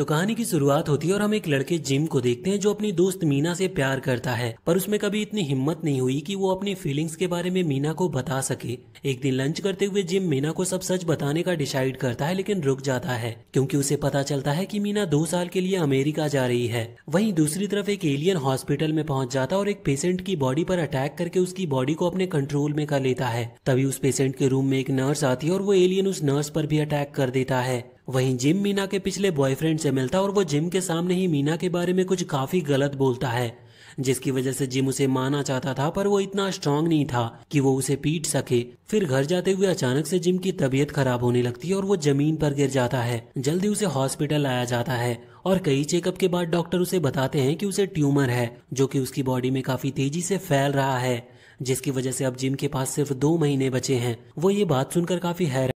तो कहानी की शुरुआत होती है और हम एक लड़के जिम को देखते हैं जो अपनी दोस्त मीना से प्यार करता है पर उसमें कभी इतनी हिम्मत नहीं हुई कि वो अपनी फीलिंग्स के बारे में मीना को बता सके एक दिन लंच करते हुए जिम मीना को सब सच बताने का डिसाइड करता है लेकिन रुक जाता है क्योंकि उसे पता चलता है की मीना दो साल के लिए अमेरिका जा रही है वही दूसरी तरफ एक एलियन हॉस्पिटल में पहुंच जाता और एक पेशेंट की बॉडी पर अटैक करके उसकी बॉडी को अपने कंट्रोल में कर लेता है तभी उस पेशेंट के रूम में एक नर्स आती है और वो एलियन उस नर्स पर भी अटैक कर देता है वहीं जिम मीना के पिछले बॉयफ्रेंड से मिलता है और वो जिम के सामने ही मीना के बारे में कुछ काफी गलत बोलता है जिसकी वजह से जिम उसे माना चाहता था पर वो इतना स्ट्रांग नहीं था कि वो उसे पीट सके फिर घर जाते हुए अचानक से जिम की तबीयत खराब होने लगती है और वो जमीन पर गिर जाता है जल्दी उसे हॉस्पिटल लाया जाता है और कई चेकअप के बाद डॉक्टर उसे बताते हैं कि उसे ट्यूमर है जो कि उसकी बॉडी में काफी तेजी से फैल रहा है जिसकी वजह से अब जिम के पास सिर्फ दो महीने बचे हैं वो ये बात सुनकर काफी हैरान